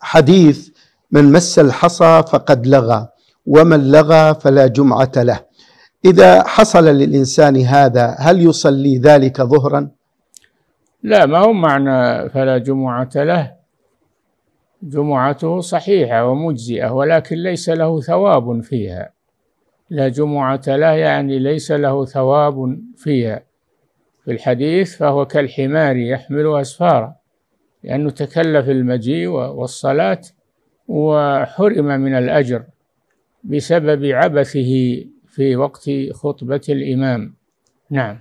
حديث من مس الحصى فقد لغى ومن لغى فلا جمعة له إذا حصل للإنسان هذا هل يصلي ذلك ظهرا؟ لا ما هو معنى فلا جمعة له جمعته صحيحة ومجزئة ولكن ليس له ثواب فيها لا جمعة له يعني ليس له ثواب فيها في الحديث فهو كالحمار يحمل أسفارا لأنه تكلف المجيء والصلاة وحرم من الأجر بسبب عبثه في وقت خطبة الإمام نعم